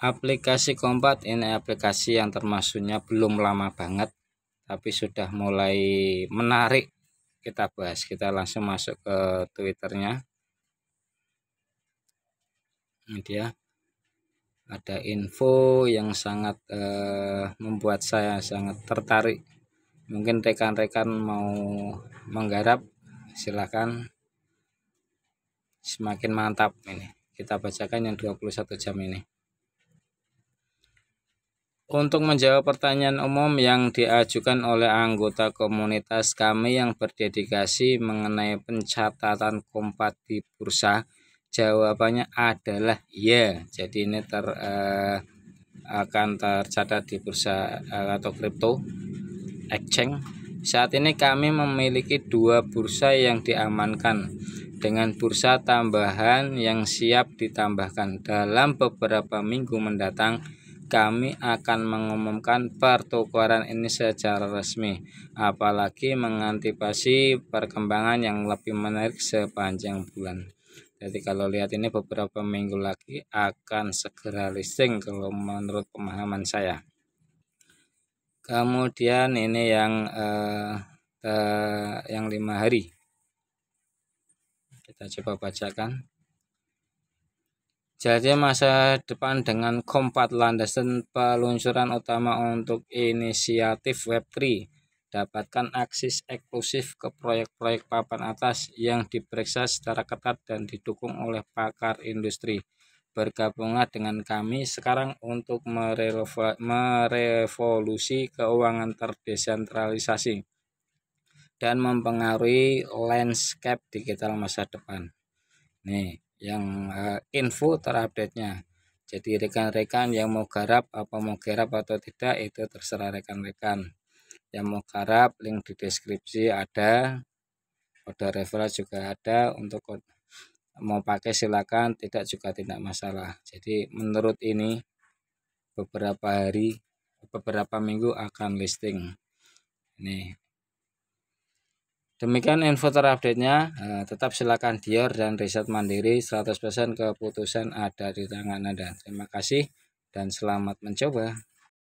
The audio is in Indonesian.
aplikasi kompat ini aplikasi yang termasuknya belum lama banget tapi sudah mulai menarik kita bahas kita langsung masuk ke twitternya ini dia ada info yang sangat eh, membuat saya sangat tertarik mungkin rekan-rekan mau menggarap silahkan semakin mantap ini kita bacakan yang 21 jam ini untuk menjawab pertanyaan umum yang diajukan oleh anggota komunitas kami yang berdedikasi mengenai pencatatan kompat di bursa, jawabannya adalah ya. Jadi ini ter eh, akan tercatat di bursa eh, atau kripto exchange. Saat ini kami memiliki dua bursa yang diamankan dengan bursa tambahan yang siap ditambahkan dalam beberapa minggu mendatang kami akan mengumumkan pertukaran ini secara resmi, apalagi mengantisipasi perkembangan yang lebih menarik sepanjang bulan. Jadi kalau lihat ini beberapa minggu lagi akan segera listing kalau menurut pemahaman saya. Kemudian ini yang eh, eh, yang lima hari. Kita coba bacakan. Jadi masa depan dengan kompat landasan peluncuran utama untuk inisiatif Web3 dapatkan akses eksklusif ke proyek-proyek papan atas yang diperiksa secara ketat dan didukung oleh pakar industri. Bergabunglah dengan kami sekarang untuk merevolusi keuangan terdesentralisasi dan mempengaruhi landscape digital masa depan. Nih, yang eh, info terupdate-nya. Jadi rekan-rekan yang mau garap apa mau garap atau tidak itu terserah rekan-rekan. Yang mau garap link di deskripsi ada. Kode referral juga ada untuk mau pakai silakan, tidak juga tidak masalah. Jadi menurut ini beberapa hari beberapa minggu akan listing. Nih, Demikian info terupdate-nya. Eh, tetap silakan Dior dan riset mandiri 100% keputusan ada di tangan Anda. Terima kasih dan selamat mencoba.